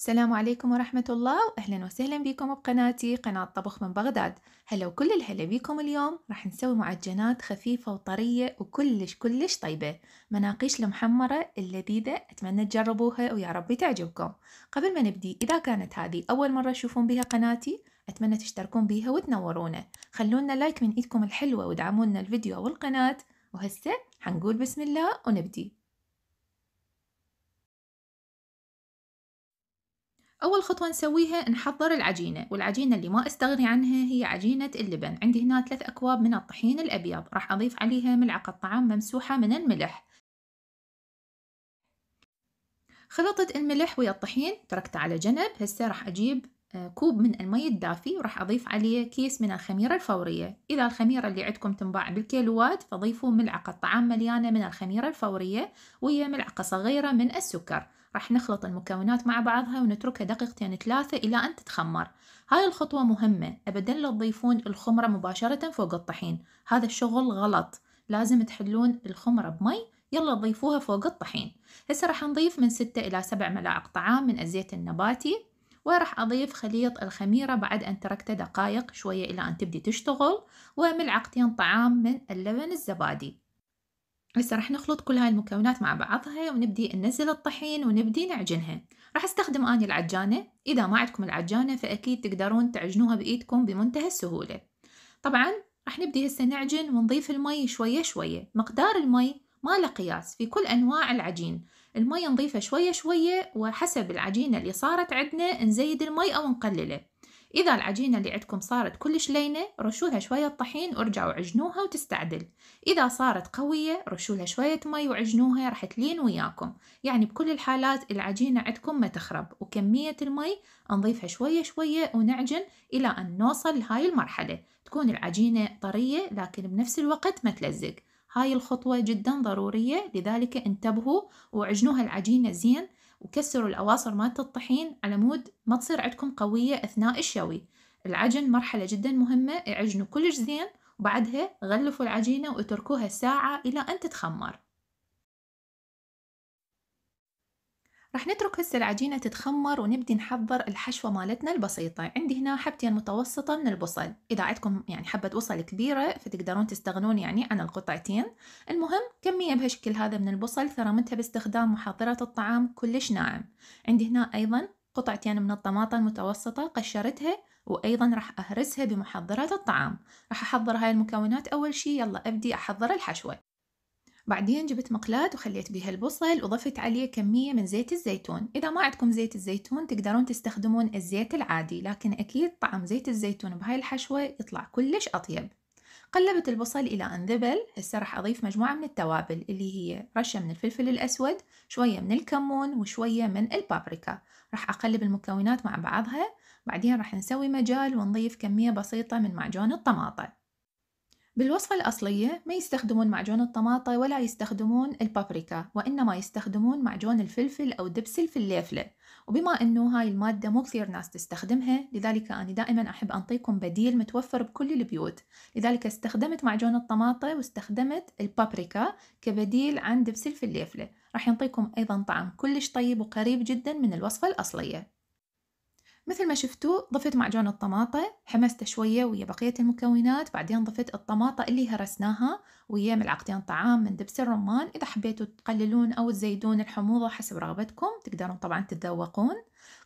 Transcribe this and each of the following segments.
السلام عليكم ورحمة الله وأهلا وسهلا بكم بقناتي قناة طبخ من بغداد هلا وكل الهلا بكم اليوم راح نسوي معجنات خفيفة وطرية وكلش كلش طيبة مناقيش المحمرة اللذيذة أتمنى تجربوها ويا ربي تعجبكم قبل ما نبدي إذا كانت هذه أول مرة تشوفون بها قناتي أتمنى تشتركون بيها وتنورونا خلونا لايك من إيدكم الحلوة ودعمونا الفيديو والقناة وهسه حنقول بسم الله ونبدي أول خطوة نسويها نحضر العجينة والعجينة اللي ما استغني عنها هي عجينة اللبن عندي هنا ثلاث أكواب من الطحين الأبيض راح أضيف عليها ملعقة طعام ممسوحة من الملح خلطت الملح ويا الطحين تركته على جنب هسه راح أجيب آه، كوب من المي الدافي وراح أضيف عليه كيس من الخميرة الفورية إذا الخميرة اللي عندكم تنباع بالكيلوات فضيفوا ملعقة طعام مليانة من الخميرة الفورية ويا ملعقة صغيرة من السكر راح نخلط المكونات مع بعضها ونتركها دقيقتين ثلاثة إلى أن تتخمر هاي الخطوة مهمة أبدا لا تضيفون الخمرة مباشرة فوق الطحين هذا الشغل غلط لازم تحلون الخمرة بمي يلا ضيفوها فوق الطحين هسه راح نضيف من 6 إلى 7 ملاعق طعام من الزيت النباتي وراح أضيف خليط الخميرة بعد أن تركته دقائق شوية إلى أن تبدي تشتغل وملعقتين طعام من اللبن الزبادي هسه راح نخلط كل هاي المكونات مع بعضها ونبدي ننزل الطحين ونبدي نعجنها راح استخدم اني العجانة اذا ما عندكم العجانة فاكيد تقدرون تعجنوها بايدكم بمنتهى السهولة طبعا راح نبدي هسه نعجن ونضيف المي شوية شوية مقدار المي ما له قياس في كل انواع العجين المي نضيفه شوية شوية وحسب العجينة اللي صارت عندنا نزيد المي أو نقلله إذا العجينة اللي عندكم صارت كلش لينة رشولها شوية طحين ورجعوا عجنوها وتستعدل إذا صارت قوية رشولها شوية مي وعجنوها راح تلين وياكم يعني بكل الحالات العجينة عندكم ما تخرب وكمية المي نضيفها شوية شوية ونعجن إلى أن نوصل لهاي المرحلة تكون العجينة طرية لكن بنفس الوقت ما تلزق هاي الخطوة جدا ضرورية لذلك انتبهوا وعجنوها العجينة زين وكسروا الأواصر مالت الطحين على مود ما تصير عندكم قوية أثناء الشوي العجن مرحلة جدا مهمة اعجنوا كلش زين وبعدها غلفوا العجينة واتركوها ساعة إلى أن تتخمر رح نترك هسه العجينة تتخمر ونبدي نحضر الحشوة مالتنا البسيطة عندي هنا حبتين متوسطة من البصل إذا عندكم يعني حبة بصل كبيرة فتقدرون تستغنون يعني عن القطعتين المهم كمية بهالشكل هذا من البصل ثرمتها باستخدام محضرة الطعام كلش ناعم عندي هنا أيضا قطعتين من الطماطة المتوسطة قشرتها وأيضا راح أهرسها بمحضرة الطعام راح أحضر هاي المكونات أول شي يلا أبدي أحضر الحشوة بعدين جبت مقلاة وخليت بها البصل وضفت عليه كمية من زيت الزيتون إذا ما عندكم زيت الزيتون تقدرون تستخدمون الزيت العادي لكن أكيد طعم زيت الزيتون بهاي الحشوة يطلع كلش أطيب قلبت البصل إلى أن ذبل هسه راح أضيف مجموعة من التوابل اللي هي رشة من الفلفل الأسود شوية من الكمون وشوية من البابريكا راح أقلب المكونات مع بعضها بعدين راح نسوي مجال ونضيف كمية بسيطة من معجون الطماطم بالوصفة الأصلية ما يستخدمون معجون الطماطة ولا يستخدمون البابريكا وإنما يستخدمون معجون الفلفل أو دبس الفليفلة وبما أنه هاي المادة مو كثير ناس تستخدمها لذلك أنا دائما أحب أنطيكم بديل متوفر بكل البيوت لذلك استخدمت معجون الطماطة واستخدمت البابريكا كبديل عن دبس الفليفلة راح ينطيكم أيضا طعم كلش طيب وقريب جدا من الوصفة الأصلية مثل ما شفتوا ضفت معجون الطماطة حمسته شوية ويا بقية المكونات بعدين ضفت الطماطة اللي هرسناها ويا ملعقتين طعام من دبس الرمان إذا حبيتوا تقللون أو تزيدون الحموضة حسب رغبتكم تقدرون طبعا تتذوقون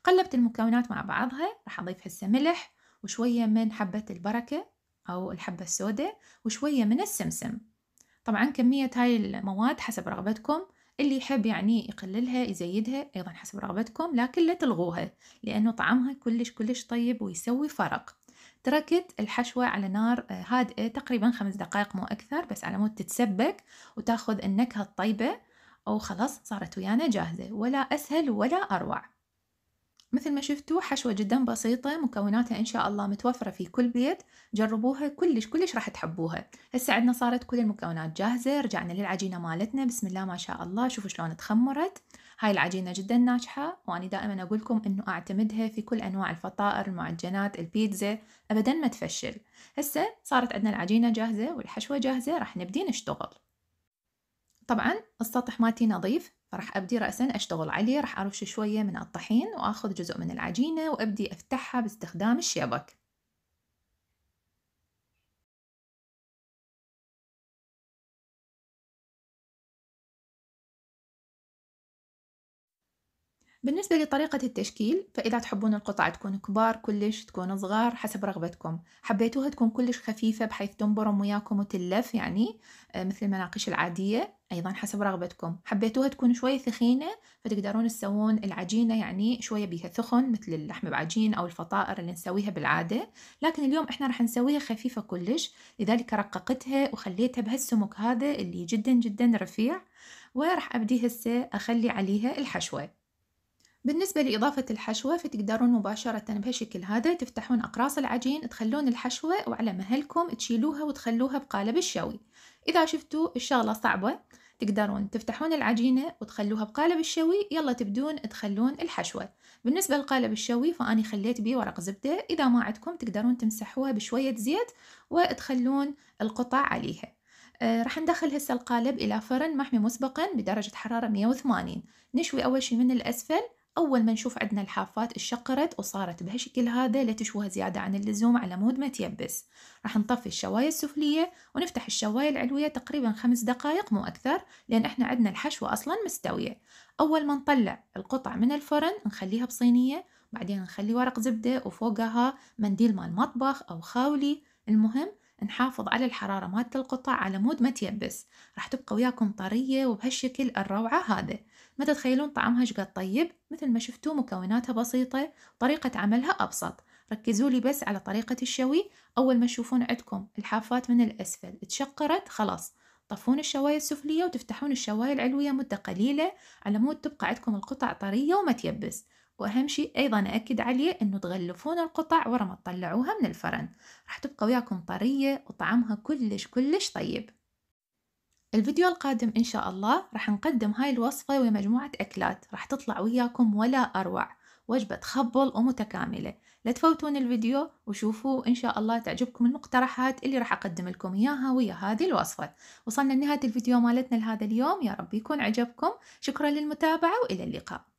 قلبت المكونات مع بعضها راح أضيف هسه ملح وشوية من حبة البركة أو الحبة السوداء وشوية من السمسم طبعا كمية هاي المواد حسب رغبتكم اللي يحب يعني يقللها يزيدها أيضا حسب رغبتكم لكن لا تلغوها لأنه طعمها كلش كلش طيب ويسوي فرق تركت الحشوة على نار آه، هادئة تقريبا خمس دقائق مو أكثر بس على مود تتسبك وتاخذ النكهة الطيبة وخلاص صارت ويانا جاهزة ولا أسهل ولا أروع مثل ما شفتوا حشوة جدا بسيطة مكوناتها إن شاء الله متوفرة في كل بيت جربوها كلش كلش راح تحبوها هسه عندنا صارت كل المكونات جاهزة رجعنا للعجينة مالتنا بسم الله ما شاء الله شوفوا شلون تخمرت هاي العجينة جدا ناجحة وأنا دائما أقولكم إنه أعتمدها في كل أنواع الفطائر المعجنات البيتزا أبدا ما تفشل هسه صارت عندنا العجينة جاهزة والحشوة جاهزة راح نبدي نشتغل طبعا السطح مالتي نظيف فراح ابدي راسا اشتغل عليه راح ارش شويه من الطحين واخذ جزء من العجينه وابدي افتحها باستخدام الشبك بالنسبة لطريقة التشكيل فإذا تحبون القطع تكون كبار كلش تكون صغار حسب رغبتكم حبيتوها تكون كلش خفيفة بحيث تنبرم وياكم وتلف يعني آه، مثل المناقيش العادية أيضا حسب رغبتكم حبيتوها تكون شوية ثخينة فتقدرون تسوون العجينة يعني شوية بيها ثخن مثل اللحم بعجين أو الفطائر اللي نسويها بالعادة لكن اليوم إحنا راح نسويها خفيفة كلش لذلك رققتها وخليتها بهالسمك هذا اللي جدا جدا رفيع وراح أبدي هسه أخلي عليها الحشوة بالنسبة لإضافة الحشوة فتقدرون مباشرة بهالشكل هذا تفتحون أقراص العجين تخلون الحشوة وعلى مهلكم تشيلوها وتخلوها بقالب الشوي إذا شفتوا الشغلة صعبة تقدرون تفتحون العجينة وتخلوها بقالب الشوي يلا تبدون تخلون الحشوة بالنسبة للقالب الشوي فأني خليت بيه ورق زبدة إذا ما عندكم تقدرون تمسحوها بشوية زيت وتخلون القطع عليها رح آه، راح ندخل هسه القالب إلى فرن محمي مسبقا بدرجة حرارة 180 نشوي أول شي من الأسفل أول ما نشوف عندنا الحافات اشقرت وصارت بهالشكل هذا لا تشوها زيادة عن اللزوم على مود ما تيبس راح نطفي الشواية السفلية ونفتح الشواية العلوية تقريبا خمس دقائق مو أكثر لأن احنا عندنا الحشوة أصلا مستوية أول ما نطلع القطع من الفرن نخليها بصينية بعدين نخلي ورق زبدة وفوقها منديل مال مطبخ أو خاولي المهم نحافظ على الحرارة مالت القطع على مود ما تيبس راح تبقى وياكم طرية وبهالشكل الروعة هذا ما تتخيلون طعمها شقد طيب مثل ما شفتوا مكوناتها بسيطة طريقة عملها أبسط ركزوا لي بس على طريقة الشوي أول ما تشوفون عندكم الحافات من الأسفل تشقرت خلاص تطفون الشواية السفلية وتفتحون الشواية العلوية مدة قليلة على مود تبقى عندكم القطع طرية وما تيبس واهم شيء ايضا اكد عليه انه تغلفون القطع ورا ما تطلعوها من الفرن راح تبقى وياكم طريه وطعمها كلش كلش طيب الفيديو القادم إن شاء الله راح نقدم هاي الوصفة ويا مجموعة أكلات راح تطلع وياكم ولا أروع وجبة تخبل ومتكاملة لا تفوتون الفيديو وشوفوا إن شاء الله تعجبكم المقترحات اللي راح أقدم لكم إياها ويا هذه الوصفة وصلنا لنهاية الفيديو مالتنا لهذا اليوم يا رب يكون عجبكم شكرا للمتابعة وإلى اللقاء